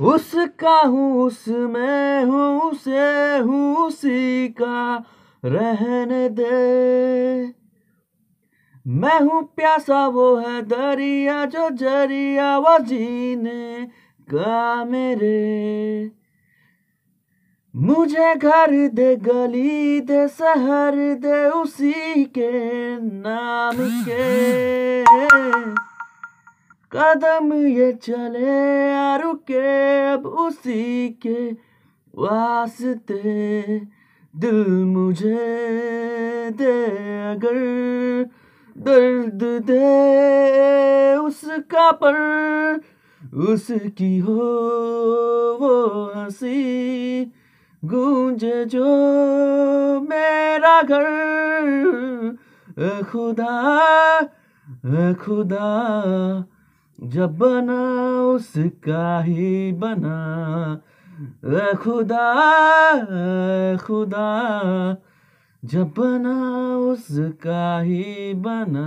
उसका हूँ उसमें हूँ उसे हूँ उसी का रहने दे मैं हूँ प्यासा वो है दरिया जो जरिया वो जीने का मेरे मुझे घर दे गली दे शहर दे उसी के नाम के कदम ये चले रुके अब उसी के वास्ते दिल मुझे दे अगर दर्द दे उसका पर उसकी हो वो हंसी गूंजे जो मेरा घर खुदा खुदा जब बना उसका ही बना ए खुदा ए खुदा जब बना उसका ही बना